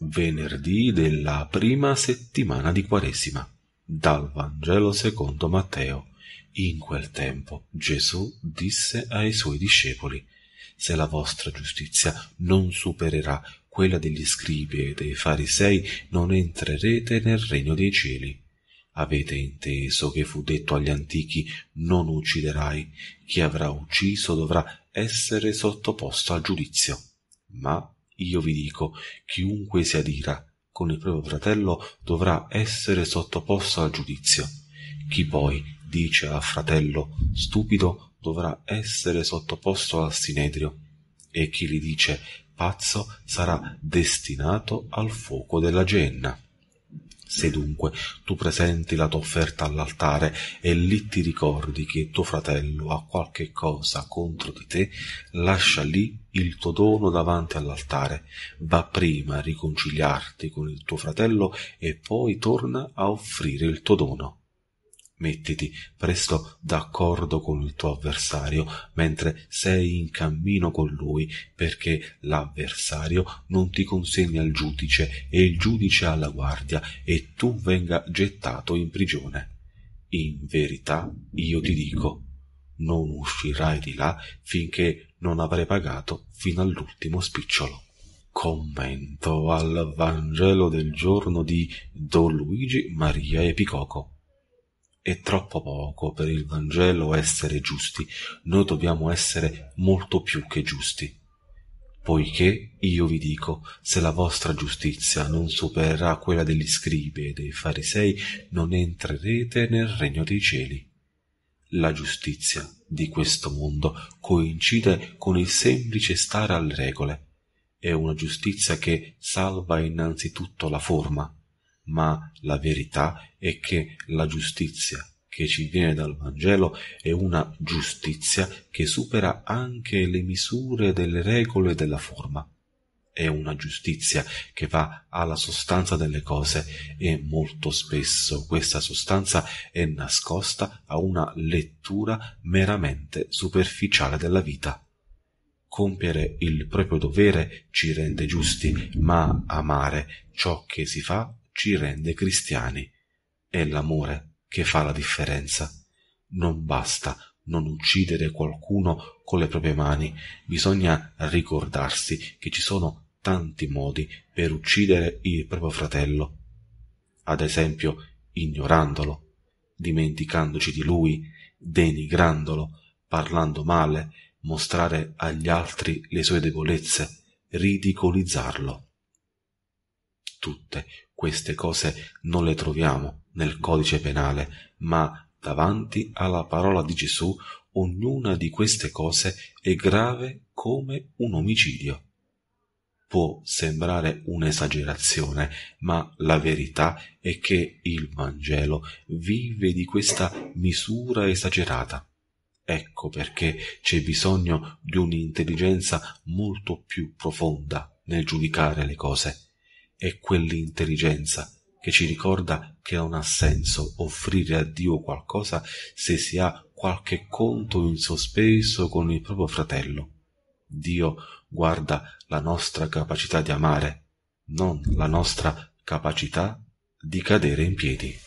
venerdì della prima settimana di Quaresima. Dal Vangelo secondo Matteo. In quel tempo Gesù disse ai suoi discepoli Se la vostra giustizia non supererà quella degli scribi e dei farisei, non entrerete nel regno dei cieli. Avete inteso che fu detto agli antichi non ucciderai, chi avrà ucciso dovrà essere sottoposto al giudizio. Ma io vi dico, chiunque si adira con il proprio fratello dovrà essere sottoposto al giudizio. Chi poi dice al fratello stupido dovrà essere sottoposto al sinedrio, e chi gli dice pazzo sarà destinato al fuoco della genna. Se dunque tu presenti la tua offerta all'altare e lì ti ricordi che tuo fratello ha qualche cosa contro di te, lascia lì il tuo dono davanti all'altare, va prima a riconciliarti con il tuo fratello e poi torna a offrire il tuo dono mettiti presto d'accordo con il tuo avversario mentre sei in cammino con lui perché l'avversario non ti consegni al giudice e il giudice alla guardia e tu venga gettato in prigione in verità io ti dico non uscirai di là finché non avrai pagato fino all'ultimo spicciolo commento al Vangelo del giorno di Don Luigi Maria Epicoco è troppo poco per il Vangelo essere giusti, noi dobbiamo essere molto più che giusti. Poiché io vi dico, se la vostra giustizia non supererà quella degli scribi e dei farisei, non entrerete nel regno dei cieli. La giustizia di questo mondo coincide con il semplice stare alle regole. È una giustizia che salva innanzitutto la forma, ma la verità è che la giustizia che ci viene dal Vangelo è una giustizia che supera anche le misure delle regole della forma. È una giustizia che va alla sostanza delle cose e molto spesso questa sostanza è nascosta a una lettura meramente superficiale della vita. Compiere il proprio dovere ci rende giusti, ma amare ciò che si fa ci rende cristiani. È l'amore che fa la differenza. Non basta non uccidere qualcuno con le proprie mani, bisogna ricordarsi che ci sono tanti modi per uccidere il proprio fratello. Ad esempio, ignorandolo, dimenticandoci di lui, denigrandolo, parlando male, mostrare agli altri le sue debolezze, ridicolizzarlo. Tutte queste cose non le troviamo nel codice penale, ma davanti alla parola di Gesù ognuna di queste cose è grave come un omicidio. Può sembrare un'esagerazione, ma la verità è che il Vangelo vive di questa misura esagerata. Ecco perché c'è bisogno di un'intelligenza molto più profonda nel giudicare le cose è quell'intelligenza che ci ricorda che non ha senso offrire a Dio qualcosa se si ha qualche conto in sospeso con il proprio fratello. Dio guarda la nostra capacità di amare, non la nostra capacità di cadere in piedi.